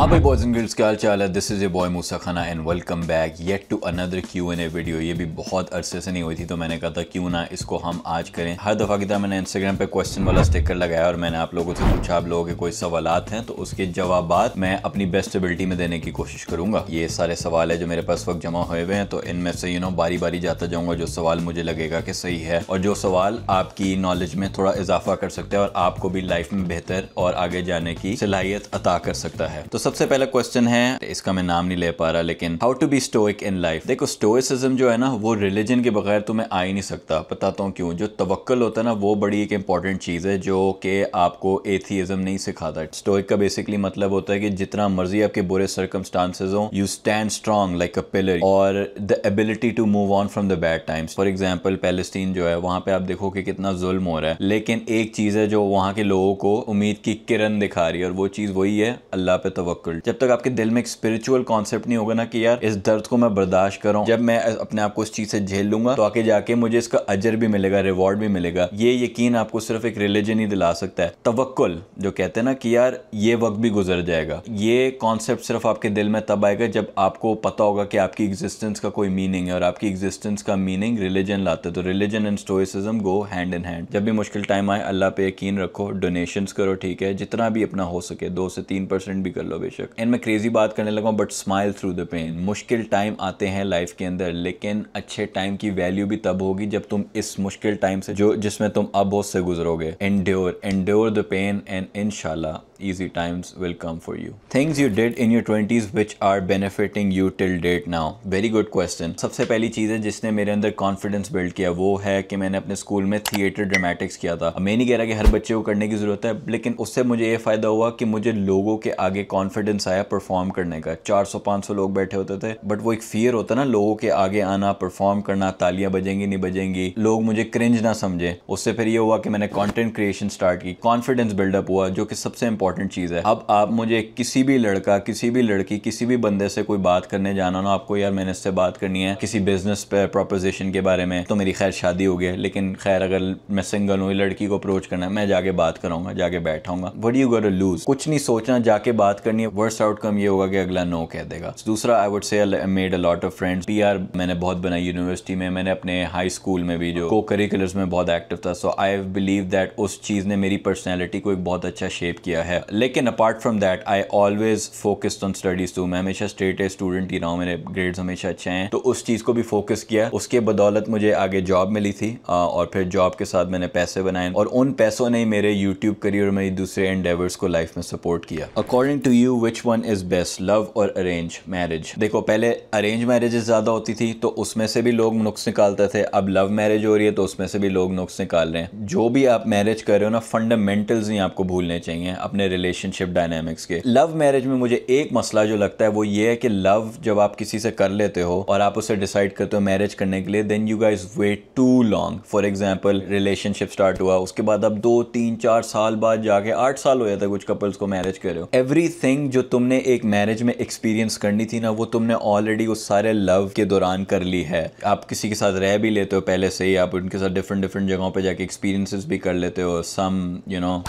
हाँ भाई boys and girls क्या चाल है दिस इज़ ए बॉय मूसा खाना and welcome back yet to another Q N A video ये भी बहुत अरसे से नहीं हुई थी तो मैंने कहा था क्यों ना इसको हम आज करें हर दफ़ा की तरह मैंने इंस्टाग्राम पे क्वेश्चन वाला स्टिकर लगाया और मैंने आप लोगों से पूछा आप लोगों के कोई सवाल हैं तो उसके जवाब मैं अपनी बेस्ट एबिलिटी में देने की कोशिश करूंगा ये सारे सवाल है जो मेरे पास वक्त जमा हुए हुए हैं तो इनमें से यू नो बारी बारी जाता जाऊँगा जो सवाल मुझे लगेगा कि सही है और जो सवाल आपकी नॉलेज में थोड़ा इजाफा कर सकता है और आपको भी लाइफ में बेहतर और आगे जाने की सलाहियत अता कर सकता है तो सबसे पहला क्वेश्चन है इसका मैं नाम नहीं ले पा रहा लेकिन how to be stoic in life देखो स्टोइसिज्म जो है ना वो रिलीजन के बगैर तुम्हें तो आ ही नहीं सकता बताता हूँ क्यों जो तवक्ल होता है ना वो बड़ी एक इंपॉर्टेंट चीज़ है जो कि आपको एथीज़म नहीं सिखाता स्टोइक का बेसिकली मतलब होता है कि जितना मर्जी आपके बुरे सर्कमस्टांसेज हो you stand strong like a pillar और the ability to move on from the bad times for example Palestine जो है वहां पे आप देखो कि कितना जुल्म हो रहा है लेकिन एक चीज़ है जो वहां के लोगों को उम्मीद की किरण दिखा रही है और वो चीज़ वही है अल्लाह पे तो ओकल्ट जब तक आपके दिल में एक स्पिरिचुअल कॉन्सेप्ट नहीं होगा ना कि यार इस दर्द को मैं बर्दाश्त करूँ जब मैं अपने आप को इस चीज से झेल लूंगा तो आगे जाके मुझे इसका अजर भी मिलेगा रिवॉर्ड भी मिलेगा ये यकीन आपको सिर्फ एक रिलीजन ही दिला सकता है तवक्ल जो कहते हैं ना कि यार ये वक्त भी गुजर जाएगा ये कॉन्सेप्ट सिर्फ आपके दिल में तब आएगा जब आपको पता होगा कि आपकी एग्जिस्टेंस का कोई मीनिंग है और आपकी एग्जिस्टेंस का मीनिंग रिलीजन लाता है तो religion and stoicism go hand in hand जब भी मुश्किल टाइम आए अल्लाह पे यकीन रखो डोनेशंस करो ठीक है जितना भी अपना हो सके दो से तीन परसेंट भी कर लो बेशक एंड मैं क्रेजी बात करने लगा but smile through the pain मुश्किल टाइम आते हैं लाइफ के अंदर लेकिन अच्छे टाइम की वैल्यू भी तब होगी जब तुम इस मुश्किल टाइम से जो जिसमें तुम अब से गुजरोगे and and the pain and इनशाला easy times will come for you. Things you did in your 20s which are benefiting you till date now. Very good question. सबसे पहली चीज़ है जिसने मेरे अंदर कॉन्फिडेंस बिल्ड किया वो है कि मैंने अपने स्कूल में थिएटर ड्रामेटिक्स किया था मैं नहीं कह रहा कि हर बच्चे को करने की ज़रूरत है लेकिन उससे मुझे ये फ़ायदा हुआ कि मुझे लोगों के आगे कॉन्फिडेंस आया परफॉर्म करने का 400-500 लोग बैठे होते थे बट वो एक फियर होता ना लोगों के आगे आना परफॉर्म करना तालियां बजेंगी नहीं बजेंगी लोग मुझे क्रिंज ना समझे उससे फिर ये हुआ कि मैंने कॉन्टेंट क्रिएशन स्टार्ट की कॉन्फिडेंस बिल्डअप हुआ जो कि सबसे इंपॉर्टेंट इंपॉर्टेंट चीज़ है अब आप मुझे किसी भी लड़का किसी भी लड़की किसी भी बंदे से कोई बात करने जाना ना आपको यार मैंने इससे बात करनी है किसी बिजनेस प्रोपोजिशन के बारे में तो मेरी खैर शादी हो गई लेकिन खैर अगर मैं सिंगल हूँ लड़की को अप्रोच करना है मैं जाके बात कराऊंगा जाके बैठाऊंगा वट यू गोट लूज कुछ नहीं सोचना जाके बात करनी है वर्स्ट आउटकम ये होगा कि अगला नो कह देगा दूसरा I would say made a lot of friends P R मैंने बहुत बनाई यूनिवर्सिटी में मैंने अपने हाई स्कूल में भी जो को करिकुलर्स में बहुत एक्टिव था सो आई बिलीव दैट उस चीज़ ने मेरी पर्सनैलिटी को एक बहुत अच्छा शेप किया है है लेकिन apart from that I always focused on studies too मैं हमेशा स्टेट स्टूडेंट ही रहा हूँ मेरे ग्रेड्स हमेशा अच्छे हैं तो उस चीज़ को भी फोकस किया उसके बदौलत मुझे आगे जॉब मिली थी और फिर जॉब के साथ मैंने पैसे बनाए और उन पैसों ने मेरे यूट्यूब करियर में दूसरे एंडेवर्स को लाइफ में सपोर्ट किया according to you which one is best love और अरेंज मैरिज देखो पहले अरेंज मैरिजेस ज़्यादा होती थी तो उसमें से भी लोग नुक्स निकालते थे अब लव मैरिज हो रही है तो उसमें से भी लोग नुक्स निकाल रहे हैं जो भी आप मैरिज कर रहे हो ना फंडामेंटल्स नहीं आपको भूलने चाहिए अपने रिलेशनशिप डायनेमिक्स के लव मैरिज में मुझे एक मसला जो लगता है वो ये है कि लव जब आप किसी से कर लेते हो और आप उसे डिसाइड करते हो मैरिज करने के लिए then you guys wait too long for example relationship start हुआ उसके बाद अब दो तीन चार साल बाद जाके आठ साल हो जाता है कुछ कपल्स को मैरिज कर रहे हो एवरी थिंग जो तुमने एक मैरिज में एक्सपीरियंस करनी थी ना वो तुमने ऑलरेडी उस सारे लव के दौरान कर ली है आप किसी के साथ रह भी लेते हो पहले से ही आप उनके साथ डिफरेंट डिफरेंट जगहों पर जाके एक्सपीरियंसेस भी कर लेते हो सम यू नो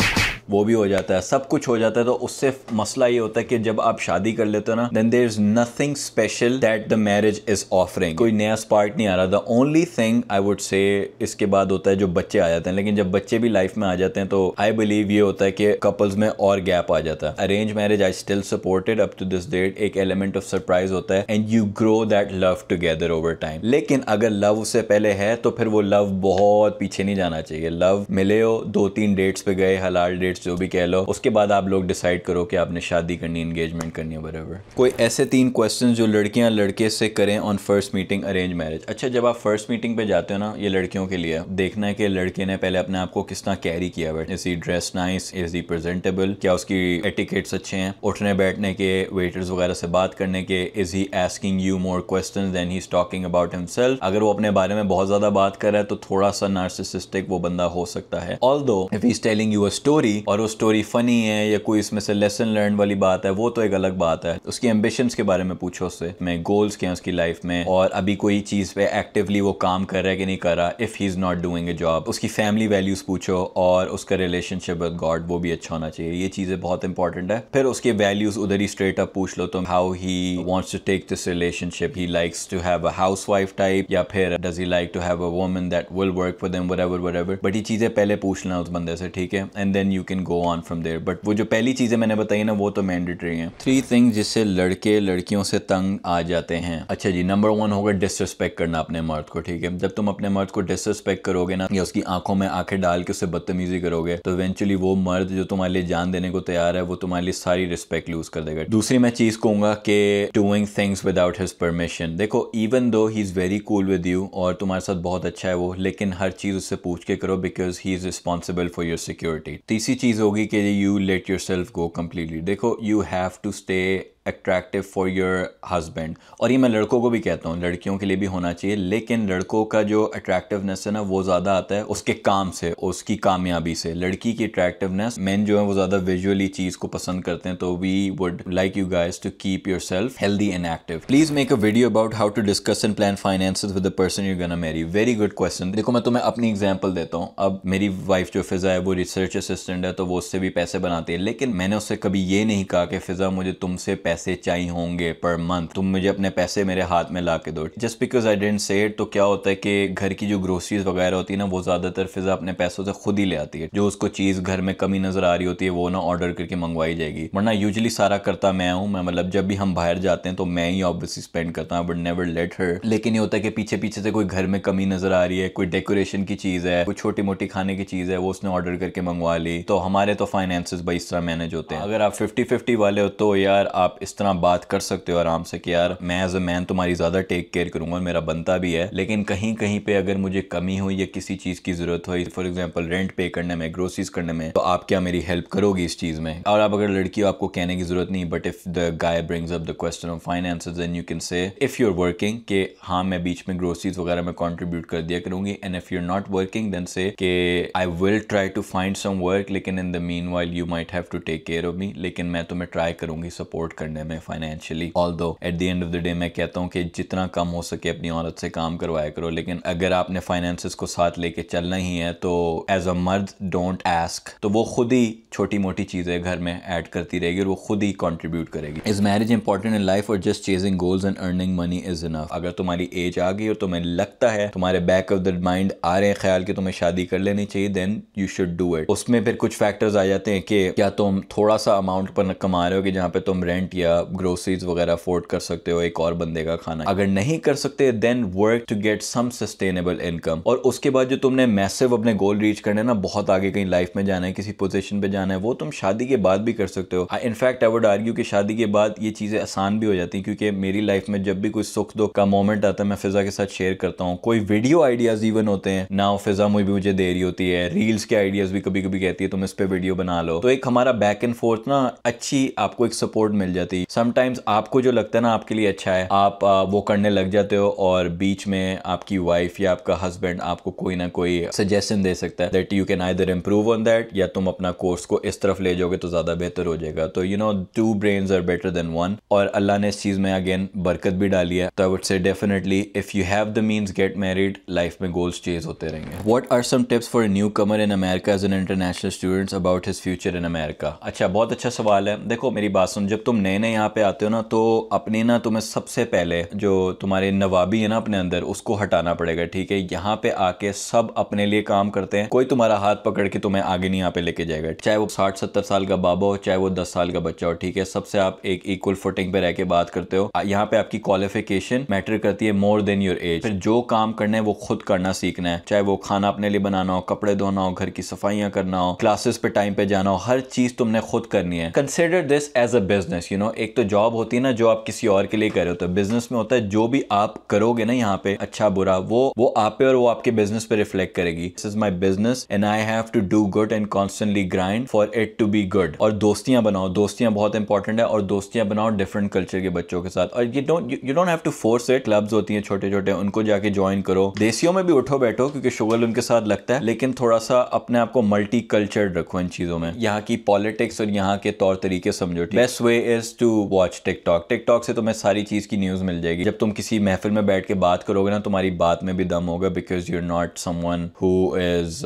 वो भी हो जाता है सब कुछ हो जाता है तो उससे मसला ये होता है कि जब आप शादी कर लेते हो ना then there is nothing special that the marriage is offering कोई नया स्पार्ट नहीं आ रहा the only thing I would say इसके बाद होता है जो बच्चे आ जाते हैं लेकिन जब बच्चे भी लाइफ में आ जाते हैं तो आई बिलीव ये होता है कि कपल्स में और गैप आ जाता है arrange marriage I still supported up to this date एक एलिमेंट ऑफ सरप्राइज होता है and you grow that love together over time लेकिन अगर लव उससे पहले है तो फिर वो लव बहुत पीछे नहीं जाना चाहिए लव मिले हो दो तीन डेट्स पे गए हलाल डेट डेट्स जो भी कह लो उसके बाद आप लोग डिसाइड करो कि आपने शादी करनी इंगेजमेंट करनी है बराबर कोई ऐसे तीन क्वेश्चन जो लड़कियाँ लड़के से करें on first meeting arrange marriage अच्छा जब आप फर्स्ट मीटिंग पे जाते हो ना ये लड़कियों के लिए देखना है कि लड़के ने पहले अपने आप को किस तरह कैरी किया हुआ is he dress nice is he presentable क्या उसकी एटिकेट्स अच्छे हैं उठने बैठने के वेटर्स वगैरह से बात करने के is he asking you more question than he is talking about himself अगर वो अपने बारे में बहुत ज्यादा बात कर रहा है तो थोड़ा सा नार्सिसिस्टिक वो बंदा हो सकता है although if is telling you a story और वो स्टोरी फनी है या कोई इसमें से लेसन लर्न वाली बात है वो तो एक अलग बात है उसकी एम्बिशन के बारे में पूछो उससे मैं गोल्स क्या उसकी लाइफ में और अभी कोई चीज़ पे एक्टिवली वो काम कर रहा है कि नहीं कर रहा if he is not doing a job उसकी फैमिली वैल्यूज़ पूछो और उसका रिलेशनशिप विद गॉड वो भी अच्छा होना चाहिए ये चीज़ें बहुत इंपॉर्टेंट है फिर उसके वैल्यूज़ उधर ही स्ट्रेट अप पूछ लो तुम how he wants to take this relationship he likes to have a housewife type या फिर does he like to have a woman that will work for them whatever but ये चीज़ें पहले पूछ लेना उस बंदे से ठीक है and then you can go on from there but वो जो पहली चीज़ें मैंने बताई ना वो तो मैंडेटरी हैं थ्री थिंग्स जिससे लड़के लड़कियों से तंग आ जाते हैं अच्छा जी नंबर वन होगा डिसरिस्पेक्ट करना अपने मर्द को ठीक है जब तुम अपने मर्द को डिसरिस्पेक्ट करोगे ना या उसकी आंखों में आंखें डाल के उससे बदतमीजी करोगे तो इवेंचुअली वो मर्द जो तुम्हारे लिए जान देने को तैयार है वो तुम्हारे लिए सारी रिस्पेक्ट लूज कर देगा दूसरी मैं चीज़ कहूंगा कि doing things without his permission देखो even though he is very cool with you और तुम्हारे साथ बहुत अच्छा है वो लेकिन हर चीज़ उससे पूछ के करो because he is responsible for your security तीसरी चीज़ होगी कि you let yourself go completely देखो you have to stay attractive for your husband और ये मैं लड़कों को भी कहता हूँ लड़कियों के लिए भी होना चाहिए लेकिन लड़कों का जो अट्रैक्टिवनेस है ना वो ज़्यादा आता है उसके काम से उसकी कामयाबी से लड़की की अट्रैक्टिवनेस मैन जो है वो ज़्यादा विजुअली चीज़ को पसंद करते हैं तो we would like you guys to keep yourself healthy and active please make a video about how to discuss and plan finance with a person you gonna marry very good question देखो मैं तुम्हें अपनी example देता हूँ अब मेरी wife जो फिज़ा है वो रिसर्च असिस्टेंट है तो वो उससे भी पैसे बनाती है लेकिन मैंने उससे कभी ये नहीं कहा कि फिज़ा मुझे तुमसे पैसे पैसे चाहिए होंगे पर मंथ तुम मुझे अपने पैसे मेरे हाथ में ला के दो just because I didn't say तो क्या होता है कि घर की जो ग्रोसरीज वगैरह होती है ना वो ज़्यादातर फिज़ा अपने पैसों से खुद ही ले आती है जो उसको चीज़ घर में कमी नज़र आ रही होती है वो ना ऑर्डर करके मंगवाई जाएगी वरना यूजली सारा करता मैं हूँ मैं मतलब जब भी हम बाहर जाते हैं तो मैं ही ऑब्वियसली स्पेंड करता हूँ बट नेवर लेट हर लेकिन ये होता है कि पीछे पीछे से कोई घर में कमी नज़र आ रही है कोई डेकोरेशन की चीज़ है कोई छोटी मोटी खाने की चीज़ है वो उसने ऑर्डर करके मंगवा ली तो हमारे तो फाइनेंस भाई इस तरह मैनेज होते हैं अगर आप फिफ्टी फिफ्टी वाले हो तो यार आप इस तरह बात कर सकते हो आराम से कि यार मैं एज अ मैन तुम्हारी ज़्यादा टेक केयर करूंगा और मेरा बनता भी है लेकिन कहीं कहीं पे अगर मुझे कमी हो या किसी चीज़ की ज़रूरत हुई फॉर एग्जाम्पल रेंट पे करने में ग्रोसरीज करने में तो आप क्या मेरी हेल्प करोगी इस चीज़ में और आप अगर लड़की हो आपको कहने की ज़रूरत नहीं but if the guy brings up the question of finance then you can say if you are working के हाँ मैं बीच में ग्रोसरीज वगैरह में कॉन्ट्रीब्यूट कर दिया करूंगी and if you are not working then say I will try to find some work लेकिन in the meanwhile you might have to take care of me लेकिन मैं तुम्हें ट्राई करूंगी सपोर्ट करने करने में financially although at the end of the day मैं कहता हूँ कि जितना कम हो सके अपनी औरत से काम करवाया करो लेकिन अगर आपने फाइनेंस को साथ लेके चलना ही है तो एज अ मर्द डोंट एस्क तो वो खुद ही छोटी मोटी चीज़ें घर में ऐड करती रहेगी और वो खुद ही कॉन्ट्रीब्यूट करेगी is marriage important in life और just chasing goals and earning money is enough अगर तुम्हारी एज आ गई और तुम्हें लगता है तुम्हारे बैक ऑफ द माइंड आ रहे हैं ख्याल कि तुम्हें शादी कर लेनी चाहिए then you should do it उसमें फिर कुछ फैक्टर्स आ जाते हैं कि क्या तुम थोड़ा सा अमाउंट पर कमा रहे हो कि जहाँ पे तुम रेंट या ग्रोसरीज वगैरह अफोर्ड कर सकते हो एक और बंदे का खाना अगर नहीं कर सकते then work to get some sustainable income और उसके बाद जो तुमने मैसिव अपने गोल रीच करने ना बहुत आगे कहीं लाइफ में जाना है किसी पोजिशन पे जाना है वो तुम शादी के बाद भी कर सकते हो इनफैक्ट आई वुड आर्ग्यू कि शादी के बाद ये चीज़ें आसान भी हो जाती है क्योंकि मेरी लाइफ में जब भी कोई सुख दुख का मोमेंट आता है मैं फिज़ा के साथ शेयर करता हूँ कोई वीडियो आइडियाज़ इवन होते हैं ना फिज़ा मुझे भी मुझे दे रही होती है रील्स के आइडियाज़ भी कभी कभी कहती है तुम इस पर वीडियो बना लो तो एक हमारा बैक एंड फोर्थ ना अच्छी आपको एक सपोर्ट मिल जाती है जाती समटाइम्स आपको जो लगता है ना आपके लिए अच्छा है आप वो करने लग जाते हो और बीच में आपकी वाइफ या आपका हस्बैंड आपको कोई ना कोई सजेशन दे सकता है that you can I improve on that या तुम अपना कोर्स को इस तरफ ले जाओगे तो ज़्यादा बेहतर हो जाएगा तो you know two brain are better than one और अल्लाह ने इस चीज़ में अगेन बरकत भी डाली है तो I would say definitely if you have the means get married life में गोल्स चेज होते रहेंगे what are some tips for newcomer in America as an international students about his future in America अच्छा बहुत अच्छा सवाल है देखो मेरी बात सुन जब तुम नए लेने यहाँ पे आते हो ना तो अपने ना तुम्हें सबसे पहले जो तुम्हारे नवाबी है ना अपने अंदर उसको हटाना पड़ेगा ठीक है यहाँ पे आके सब अपने लिए काम करते हैं कोई तुम्हारा हाथ पकड़ के तुम्हें आगे नहीं यहाँ पे लेके जाएगा चाहे वो साठ सत्तर साल का बाबा हो चाहे वो दस साल का बच्चा हो ठीक है सबसे आप एक इक्वल फुटिंग पे रह के बात करते हो यहाँ पे आपकी क्वालिफिकेशन मैटर करती है मोर देन योर एज फिर जो काम करना है वो खुद करना सीखना है चाहे वो खाना अपने लिए बनाना हो कपड़े धोना हो घर की सफाइयां करना हो क्लासेस पे टाइम पे जाना हो हर चीज तुमने खुद करनी है consider this as a business you know हो एक तो जॉब होती है ना जो आप किसी और के लिए कर रहे हो तो बिजनेस में होता है जो भी आप करोगे ना यहाँ पे अच्छा बुरा वो वो आप पे और वो आपके बिजनेस पे रिफ्लेक्ट करेगी this is my business and I have to do good and constantly grind for it to be good और दोस्तियां बनाओ दोस्तियां बहुत इंपॉर्टेंट है और दोस्तियां बनाओ डिफरेंट कल्चर के बच्चों के साथ और ये don't you don't have to force it clubs होती हैं छोटे छोटे उनको जाके ज्वाइन करो देसियों में भी उठो बैठो क्योंकि शुगर उनके साथ लगता है लेकिन थोड़ा सा अपने आप को मल्टी कल्चर रखो इन चीजों में यहाँ की पॉलिटिक्स और यहाँ के तौर तरीके समझो best way is to watch TikTok TikTok से तुम्हें सारी चीज़ की न्यूज़ मिल जाएगी जब तुम किसी महफिल में बैठ के बात करोगे ना तुम्हारी बात में भी दम होगा because you are not someone who is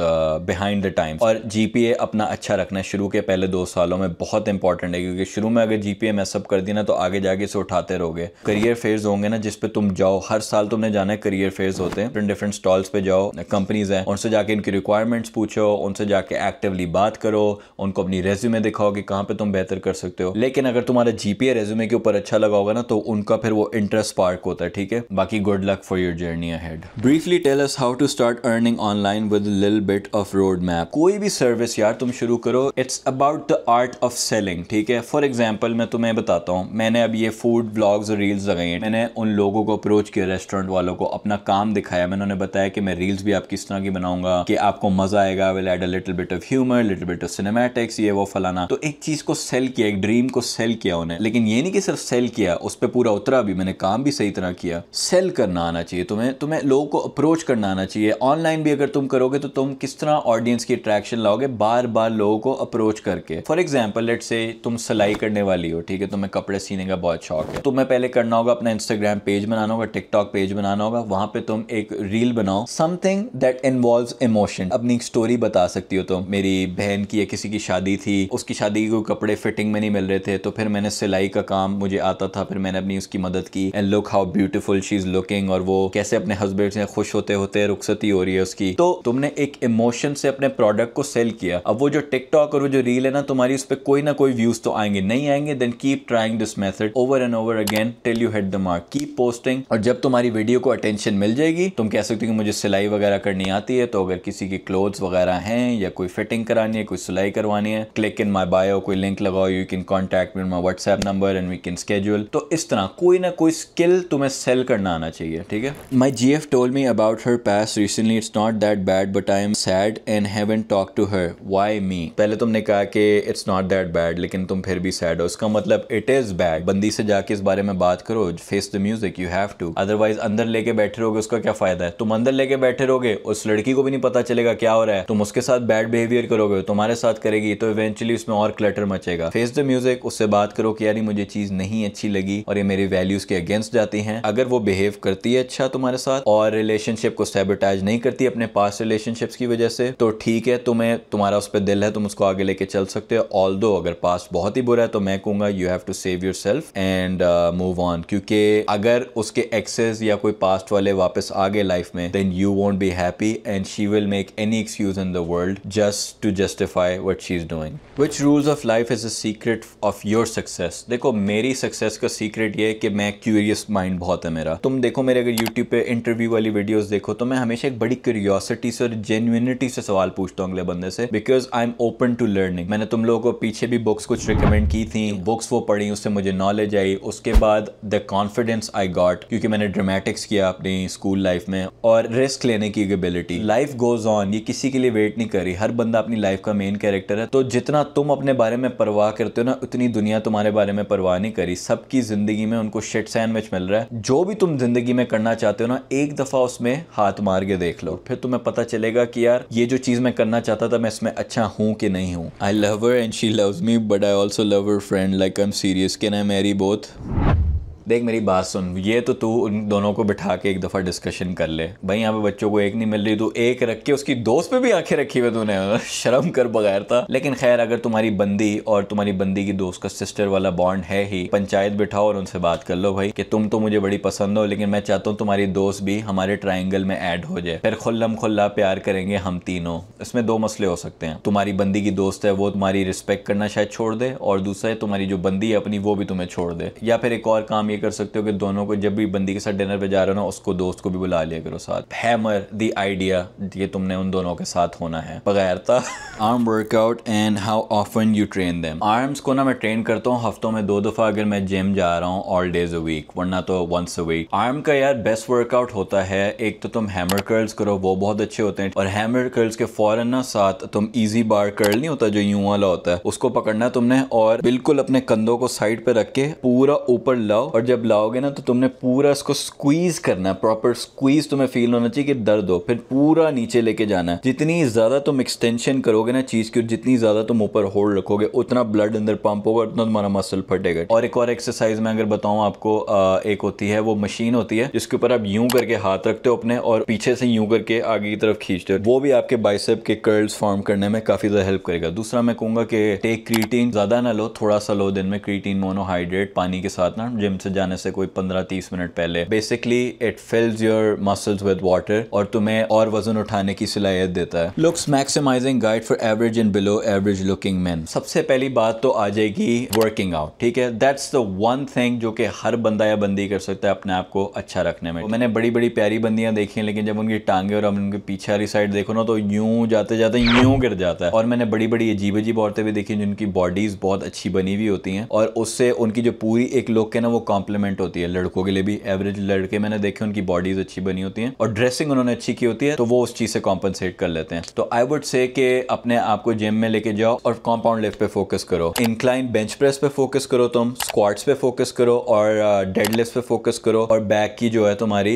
behind the times और जी अपना अच्छा रखना शुरू के पहले दो सालों में बहुत इंपॉर्टेंट है क्योंकि शुरू में अगर जी पी मैसअप कर दी ना तो आगे जाके इसे उठाते रहोगे करियर फेयर्स होंगे ना जिसपे तुम जाओ हर साल तुमने जाना है करियर फेयर्स होते हैं डिफरेंट डिफरेंट स्टॉल्स पे जाओ कंपनीज हैं उनसे जाके इनकी रिक्वायरमेंट्स पूछो उनसे जाके एक्टिवली बात करो उनको अपनी रेज्यूमे दिखाओ कि कहाँ पे तुम बेहतर कर सकते हो लेकिन अगर तुम्हारा जीपीए रेज्यूमे के ऊपर अच्छा लगा होगा ना तो उनका फिर वो इंटरेस्ट पार्क होता है ठीक है बाकी good luck for your journey ahead briefly tell us how to start earning online with lil bit of road map कोई भी सर्विस यार तुम शुरू करो it's about the art of selling ठीक है फॉर एग्जाम्पल मैं तुम्हें बताता हूँ मैंने अब ये फूड ब्लॉग्स और रील्स लगाई हैं मैंने उन लोगों को अप्रोच किया रेस्टोरेंट वालों को अपना काम दिखाया मैंने उन्हें बताया कि मैं रील्स भी आप किस तरह की बनाऊंगा कि आपको मजा आएगा will add a little bit of humour little bit of cinematics ये वो फलाना तो एक चीज को सेल किया एक ड्रीम को सेल किया डाउन है लेकिन ये नहीं कि सिर्फ सेल किया उस पर पूरा उतरा भी मैंने काम भी सही तरह किया सेल करना आना चाहिए तुम्हें तुम्हें लोगों को अप्रोच करना आना चाहिए ऑनलाइन भी अगर तुम करोगे तो तुम किस तरह ऑडियंस की अट्रैक्शन लाओगे बार बार लोगों को अप्रोच करके फॉर एग्जाम्पल लेट से तुम सिलाई करने वाली हो ठीक है तुम्हें कपड़े सीने का बहुत शौक है तुम्हें पहले करना होगा अपना इंस्टाग्राम पेज बनाना होगा टिकटॉक पेज बनाना होगा वहां पे तुम एक रील बनाओ समथिंग दैट इन्वॉल्व इमोशन अपनी स्टोरी बता सकती हो तुम मेरी बहन की या किसी की शादी थी उसकी शादी के कोई कपड़े फिटिंग में नहीं मिल रहे थे तो फिर मैंने सिलाई का काम मुझे आता था फिर मैंने अपनी उसकी मदद की and look how beautiful she is looking और वो कैसे अपने हस्बैंड से खुश होते होते रुखसती हो रही है उसकी तो तुमने एक इमोशन से अपने प्रोडक्ट को सेल किया अब वो जो टिकटॉक और वो जो रील है ना तुम्हारी उस पर कोई ना कोई व्यूज तो आएंगे नहीं आएंगे then keep trying this method over and over again till you hit the mark keep posting और जब तुम्हारी वीडियो को अटेंशन मिल जाएगी तुम कह सकते हो कि मुझे सिलाई वगैरह करनी आती है तो अगर किसी की क्लोथ्स वगैरह हैं या कोई फिटिंग करानी है कोई सिलाई करवानी है क्लिक इन माई बायो कोई लिंक लगाओ you can contact me my WhatsApp WhatsApp number and we can schedule तो इस तरह कोई ना कोई स्किल तुम्हें सेल करना आना चाहिए ठीक है my G F told me about her past recently it's not that bad but I am sad and have an talk to her why me पहले तुमने कहा कि इट्स नॉट दैट बैड लेकिन तुम फिर भी सैड हो उसका मतलब इट इज बैड बंदी से जाके इस बारे में बात करो face the music you have to otherwise अंदर लेके बैठे रहोगे उसका क्या फायदा है तुम अंदर लेके बैठे रहोगे उस लड़की को भी नहीं पता चलेगा क्या हो रहा है तुम उसके साथ बैड बिहेवियर करोगे तुम्हारे साथ करेगी तो इवेंचुअली उसमें और क्लटर मचेगा फेस द म्यूजिक उससे बात करो कि यार मुझे चीज़ नहीं अच्छी लगी और ये मेरे वैल्यूज़ के अगेंस्ट जाती हैं अगर वो बिहेव करती है अच्छा तुम्हारे साथ और रिलेशनशिप को सेबोटाइज नहीं करती अपने पास रिलेशनशिप्स की वजह से तो ठीक है तुम्हें तुम्हारा उस पर दिल है तुम उसको आगे लेके चल सकते हो ऑल अगर पास बहुत ही बुरा है तो मैं कहूंगा you have to save yourself and move on क्योंकि अगर उसके एक्सेस या कोई पास्ट वाले वापस आ गए लाइफ में then you won't be happy and she will make any excuse in the world just to justify what she is doing which rules of life is a secret of your success success देखो मेरी success का secret ये है कि मैं curious mind बहुत है मेरा तुम देखो मेरे अगर यूट्यूब पे इंटरव्यू वाली वीडियोस देखो तो मैं हमेशा एक बड़ी क्यूरियोसिटी से और जेन्यूनिटी से सवाल पूछता हूँ अगले बंदे से because I am open to learning मैंने तुम लोगों को पीछे भी बुक्स कुछ रिकमेंड की थी बुक्स वो पढ़ी उससे मुझे नॉलेज आई उसके बाद द कॉन्फिडेंस आई गॉट क्योंकि मैंने ड्रामेटिक्स किया अपनी स्कूल लाइफ में और रिस्क लेने की एबिलिटी लाइफ गोज ऑन ये किसी के लिए वेट नहीं कर रही हर बंदा अपनी लाइफ का मेन कैरेक्टर है तो जितना तुम अपने बारे में परवाह करते हो ना उतनी दुनिया तुम्हारे बारे में परवाह नहीं करी सबकी ज़िंदगी में उनको शिट सैंडविच मिल रहा है जो भी तुम ज़िंदगी में करना चाहते हो ना एक दफ़ा उसमें हाथ मार के देख लो फिर तुम्हें पता चलेगा कि यार ये जो चीज़ मैं करना चाहता था मैं इसमें अच्छा हूँ कि नहीं हूँ I love her and she love me but I also love her friend like I am serious can I marry both देख मेरी बात सुन ये तो तू उन दोनों को बिठा के एक दफ़ा डिस्कशन कर ले भाई यहाँ पे बच्चों को एक नहीं मिल रही तो एक रख के उसकी दोस्त पे भी आंखें रखी हुई तूने शर्म कर बगैर था लेकिन खैर अगर तुम्हारी बंदी और तुम्हारी बंदी की दोस्त का सिस्टर वाला बॉन्ड है ही पंचायत बिठाओ और उनसे बात कर लो भाई कि तुम तो मुझे बड़ी पसंद हो लेकिन मैं चाहता हूँ तुम्हारी दोस्त भी हमारे ट्राइंगल में एड हो जाए फिर खुल्लम खुल्ला प्यार करेंगे हम तीनों इसमें दो मसले हो सकते हैं तुम्हारी बंदी की दोस्त है वो तुम्हारी रिस्पेक्ट करना शायद छोड़ दे और दूसरा तुम्हारी जो बंदी है अपनी वो भी तुम्हें छोड़ दे या फिर एक और काम ये कर सकते हो कि दोनों को जब भी बंदी के साथ डिनर पे जा रहे हो ना उसको दोस्त को भी बुला लिया करो साथ हैमर द आइडिया ये तुमने उन दोनों के साथ होना है बगैर था arm workout and how often you train them arms को ना मैं ट्रेन करता हूँ हफ्तों में दो दफ़ा अगर मैं जिम जा रहा हूँ ऑल डेज अ वीक वरना तो वंस अ वीक आर्म का यार बेस्ट वर्कआउट होता है एक तो तुम हैमर कर्ल्स करो वो बहुत अच्छे होते हैं और हैमर कर्ल्स के फौरन ना साथ तुम इजी बार कर्ल नहीं होता जो यूं वाला होता है उसको पकड़ना तुमने और बिल्कुल अपने कंधों को साइड पे रख के पूरा ऊपर लाओ और जब लाओगे ना तो तुमने पूरा इसको स्क्वीज़ करना है प्रॉपर स्क्वीज़ तुम्हें फील होना चाहिए कि दर्द हो फिर पूरा नीचे लेके जाना है जितनी ज़्यादा तुम एक्सटेंशन करोगे ना चीज़ की जितनी ज़्यादा तुम ऊपर होल्ड रखोगे उतना ब्लड अंदर पंप होगा उतना तुम्हारा मसल फटेगा और एक और एक्सरसाइज में अगर बताऊँ आपको आ, एक होती है वो मशीन होती है जिसके ऊपर आप यूं करके हाथ रखते हो अपने और पीछे से यूं करके आगे की तरफ खींचते हो वो भी आपके बाइसेप के कर्ल्स फॉर्म करने में काफ़ी ज़्यादा हेल्प करेगा दूसरा मैं कहूंगा कि टेक क्रीटीन ज़्यादा ना लो थोड़ा सा लो दिन में क्रीटीन मोनोहाइड्रेट पानी के साथ ना जिम से जाने से कोई 15-30 मिनट पहले basically it fills your muscles with water और तुम्हें और वजन उठाने की सलाहियत देता है looks maximising guide for average and below average looking man सबसे पहली बात तो आ जाएगी वर्किंग आउट ठीक है दैट्स द वन थिंग जो कि हर बंदा या बंदी कर सकता है अपने आप को अच्छा रखने में तो मैंने बड़ी बड़ी प्यारी बंदियां देखी हैं लेकिन जब उनकी टांगे और हम उनके पीछे वाली साइड देखो ना तो यूं जाते जाते यूं गिर जाता है और मैंने बड़ी बड़ी अजीब अजीब औरतें भी देखी जिनकी बॉडीज बहुत अच्छी बनी हुई होती हैं और उससे उनकी जो पूरी एक लुक है ना वो कॉम्प्लीमेंट होती है लड़कों के लिए भी एवरेज लड़के मैंने देखे उनकी बॉडीज अच्छी बनी होती है और ड्रेसिंग उन्होंने अच्छी की होती है तो वो उस चीज़ से कॉम्पनसेट कर लेते हैं तो आई वुड से के अपने आप को जिम में लेके जाओ और कॉम्पाउंड लिफ्ट पे फोकस करो इंक्लाइन बेंच प्रेस पे फोकस करो तुम स्क्वाट्स पे फोकस करो और डेड uh, लिफ्ट पे फोकस करो और बैक की जो है तुम्हारी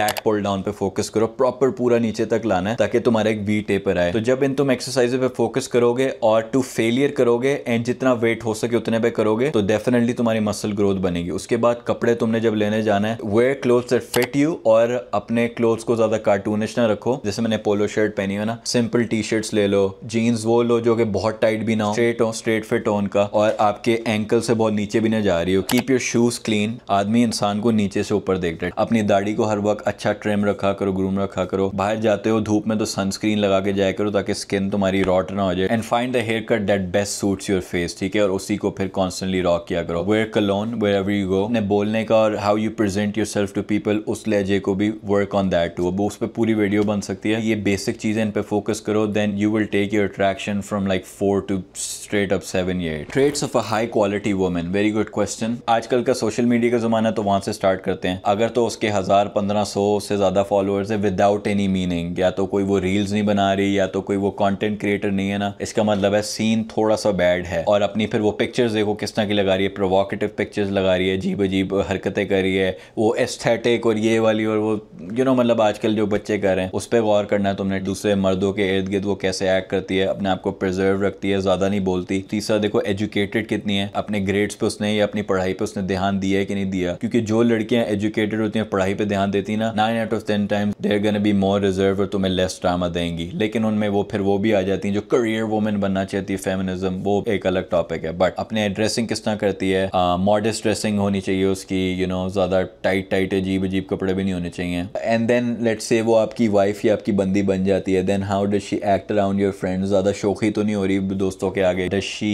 लैट पोल डाउन पे फोकस करो प्रॉपर पूरा नीचे तक लाना है ताकि तुम्हारा एक वी टेपर आए तो जब इन तुम एक्सरसाइज पे फोकस करोगे और टू फेलियर करोगे एंड जितना वेट हो सके उतने पे करोगे तो डेफिनेटली तुम्हारी मसल ग्रोथ बनेगी उस उसके बाद कपड़े तुमने जब लेने जाना है वेयर क्लोथ से फिट यू और अपने क्लोथ को ज़्यादा कार्टूनिश ना रखो जैसे मैंने पोलो शर्ट पहनी हो ना सिंपल टी शर्ट ले लो जीन्स वो लो जो कि बहुत टाइट भी ना हो स्ट्रेट हो स्ट्रेट फिट हो उनका और आपके एंकल से बहुत नीचे भी ना जा रही हो कीप योर शूज क्लीन आदमी इंसान को नीचे से ऊपर देख रहे अपनी दाढ़ी को हर वक्त अच्छा ट्रिम रखा करो ग्रूम रखा करो बाहर जाते हो धूप में तो सनस्क्रीन लगा के जाया करो ताकि स्किन तुम्हारी रॉट ना हो जाए and find the haircut that best suits your face ठीक है और उसी को फिर कॉन्स्टेंटली रॉक किया करो wear cologne wherever you go go अपने बोलने का और how you present yourself to people उस लहजे को भी वर्क ऑन दैट टू अब उस पर पूरी वीडियो बन सकती है ये बेसिक चीज़ें इन पे फोकस करो then you will take your attraction from like four to straight up seven ये traits of a high quality women very good question आजकल का सोशल मीडिया का ज़माना तो वहाँ से स्टार्ट करते हैं अगर तो उसके हज़ार पंद्रह सौ से ज़्यादा फॉलोअर्स है विदाउट एनी मीनिंग या तो कोई वो रील्स नहीं बना रही या तो कोई वो कॉन्टेंट क्रिएटर नहीं है ना इसका मतलब है सीन थोड़ा सा बैड है और अपनी फिर वो पिक्चर्स देखो किस तरह की लगा रही है प्रोवोकेटिव पिक्चर्स लगा रही है अजीब अजीब हरकतें कर रही है वो एस्थेटिक और ये वाली और वो यू नो मतलब आजकल जो बच्चे कर रहे हैं उस पर गौर करना है तुमने दूसरे मर्दों के इर्द गिर्द वो कैसे एक्ट करती है अपने आप को प्रिजर्व रखती है ज़्यादा नहीं बोलती तीसरा देखो एजुकेटेड कितनी है अपने ग्रेड्स पे उसने या अपनी पढ़ाई पे उसने ध्यान दिया है कि नहीं दिया क्योंकि जो लड़कियां एजुकेटेड होती हैं पढ़ाई पे ध्यान देती ना nine out of ten times they're gonna be more reserve और तुम्हें लेस ड्रामा देंगी लेकिन उनमें वो फिर वो भी आ जाती हैं जो करियर वुमेन बनना चाहती है फेमिनिज्म वो एक अलग टॉपिक है बट अपने ड्रेसिंग किस तरह करती है मॉडर्स uh, ड्रेसिंग होनी चाहिए उसकी यू नो ज़्यादा टाइट टाइट अजीब अजीब कपड़े भी नहीं होने चाहिए एंड देन लेट से वो आपकी वाइफ या आपकी बंदी बन जाती है then how does she act around your friend ज़्यादा शोखी तो नहीं हो रही दोस्तों के आगे does she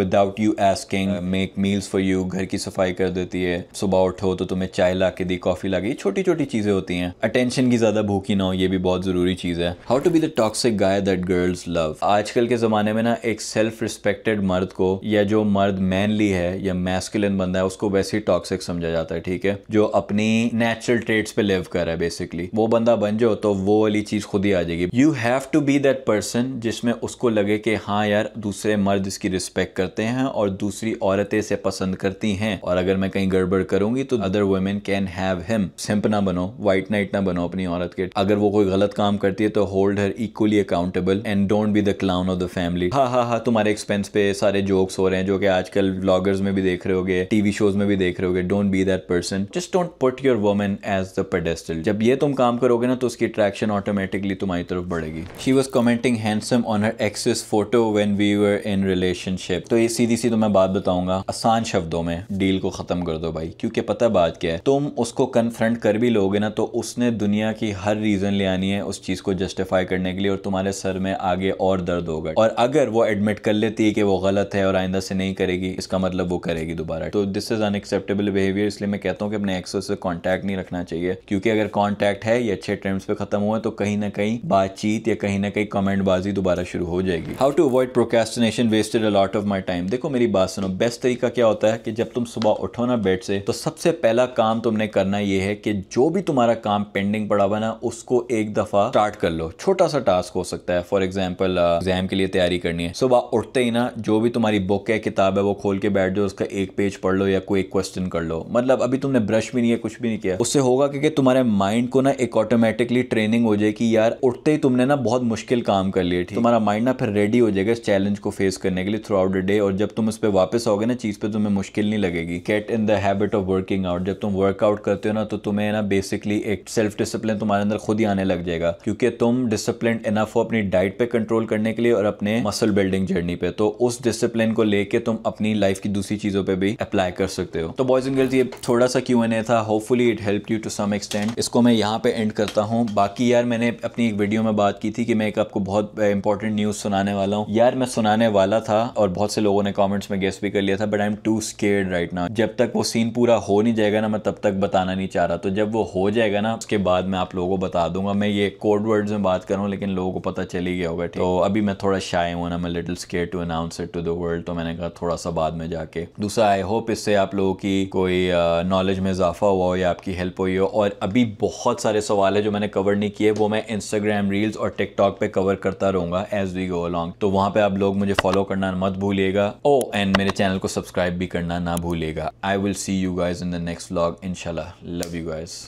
without you asking make meals for you घर की सफाई कर देती है सुबह उठो तो तुम्हें चाय ला के दी कॉफ़ी ला के छोटी छोटी चीज़ें होती हैं अटेंशन की ज़्यादा भूखी ना हो ये भी बहुत ज़रूरी चीज़ है how to be the toxic guy that girls love आजकल के ज़माने में ना एक सेल्फ रिस्पेक्टेड मर्द को या जो मर्द मैनली है या मैस्किलन बंदा है उसको वैसे वैसे ही टॉक्सिक समझा जाता है ठीक है जो अपनी नेचुरल ट्रेड्स पे लिव कर रहा है बेसिकली वो बंदा बन जाओ तो वो वाली चीज़ खुद ही आ जाएगी you have to be that person जिसमें उसको लगे कि हाँ यार दूसरे मर्द इसकी रिस्पेक्ट करते हैं और दूसरी औरतें इसे पसंद करती हैं और अगर मैं कहीं गड़बड़ करूंगी तो other women can have him simp ना बनो व्हाइट नाइट ना बनो अपनी औरत के अगर वो कोई गलत काम करती है तो hold her equally accountable and don't be the clown of the family हाँ हाँ हाँ तुम्हारे एक्सपेंस पे सारे जोक्स हो रहे हैं जो कि आजकल ब्लॉगर्स में भी देख रहे हो टीवी शोज में भी भी देख रहे हो don't be that person just don't put your women as the pedestal जब ये तुम काम करोगे ना तो उसकी अट्रैक्शन ऑटोमेटिकली तुम्हारी तरफ बढ़ेगी she was commenting handsome on her ex's photo when we were in relationship तो ये सीधी सी तो मैं बात बताऊंगा आसान शब्दों में डील को खत्म कर दो भाई क्योंकि पता बात क्या है तुम उसको कन्फ्रंट कर भी लोगे ना तो उसने दुनिया की हर रीजन ले आनी है उस चीज को जस्टिफाई करने के लिए और तुम्हारे सर में आगे और दर्द होगा और अगर वो एडमिट कर लेती है कि वो गलत है और आइंदा से नहीं करेगी इसका मतलब वो करेगी दोबारा तो this is un unacceptable behaviour इसलिए मैं कहता हूँ कि अपने एक्सो से कॉन्टैक्ट नहीं रखना चाहिए क्योंकि अगर कॉन्टैक्ट है ये अच्छे टर्म्स पे खत्म हुआ तो कहीं ना कहीं बातचीत या कहीं ना कहीं कमेंटबाजी दोबारा शुरू हो जाएगी how to avoid procrastination wasted a lot of my time देखो मेरी बात सुनो बेस्ट तरीका क्या होता है कि जब तुम सुबह उठो ना बेड से तो सबसे पहला काम तुमने करना यह है कि जो भी तुम्हारा काम पेंडिंग पड़ा हुआ ना उसको एक दफा स्टार्ट कर लो छोटा सा टास्क हो सकता है फॉर एग्जाम्पल एग्जाम के लिए तैयारी करनी है सुबह उठते ही ना जो भी तुम्हारी बुक है किताब है वो खोल के बैठ जाओ उसका एक पेज पढ़ लो या कोई क्वेश्चन कर लो मतलब अभी तुमने ब्रश भी नहीं है कुछ भी नहीं किया उससे होगा क्योंकि तुम्हारे माइंड को ना एक ऑटोमेटिकली ट्रेनिंग हो जाए कि यार उठते ही तुमने ना बहुत मुश्किल काम कर लिए तुम्हारा माइंड ना फिर रेडी हो जाएगा इस चैलेंज को फेस करने के लिए थ्रू आउट द डे और जब तुम उस पर वापस आओगे ना चीज़ पर तुम्हें मुश्किल नहीं लगेगी get in the habit of working out जब तुम वर्कआउट करते हो ना तो तुम्हें ना बेसिकली एक सेल्फ डिसिप्लिन तुम्हारे अंदर खुद ही आने लग जाएगा क्योंकि तुम डिसिप्लिन इनफ हो अपनी डाइट पे कंट्रोल करने के लिए और अपने मसल बिल्डिंग जर्नी पे तो उस डिसिप्लिन को लेके तुम अपनी लाइफ की दूसरी चीज़ों पे भी अप्लाई कर सकते हो हो तो बॉयज एंड गर्ल्स ये थोड़ा सा क्यों एन ए था hopefully it help you to some extend इसको मैं यहाँ पे एंड करता हूँ बाकी यार मैंने अपनी एक वीडियो में बात की थी कि मैं एक आपको बहुत इंपॉर्टेंट न्यूज़ सुनाने वाला हूँ यार मैं सुनाने वाला था और बहुत से लोगों ने कॉमेंट्स में गेस भी कर लिया था but I am too scared right ना जब तक वो सीन पूरा हो नहीं जाएगा ना मैं तब तक बताना नहीं चाह रहा तो जब वो हो जाएगा ना उसके बाद मैं आप लोगों को बता दूंगा मैं ये कोड वर्ड्स में बात कर रहा हूँ लेकिन लोगों को पता चल ही गया होगा तो अभी मैं थोड़ा शाय हूँ ना मैं little scare to announce it to the world तो मैंने कहा थोड़ा सा बाद में जाके दूसरा आई होप इससे आप लोग कि कोई नॉलेज में इजाफा हुआ हो या आपकी हेल्प हुई हो और अभी बहुत सारे सवाल है जो मैंने कवर नहीं किए वो मैं इंस्टाग्राम रील्स और टिकटॉक पे कवर करता रहूंगा एज वी गो अलॉन्ग तो वहाँ पे आप लोग मुझे फॉलो करना मत भूलिएगा ओ oh, एंड मेरे चैनल को सब्सक्राइब भी करना ना भूलिएगा I will see you guys in the next blog इनशाला लव यू गाइज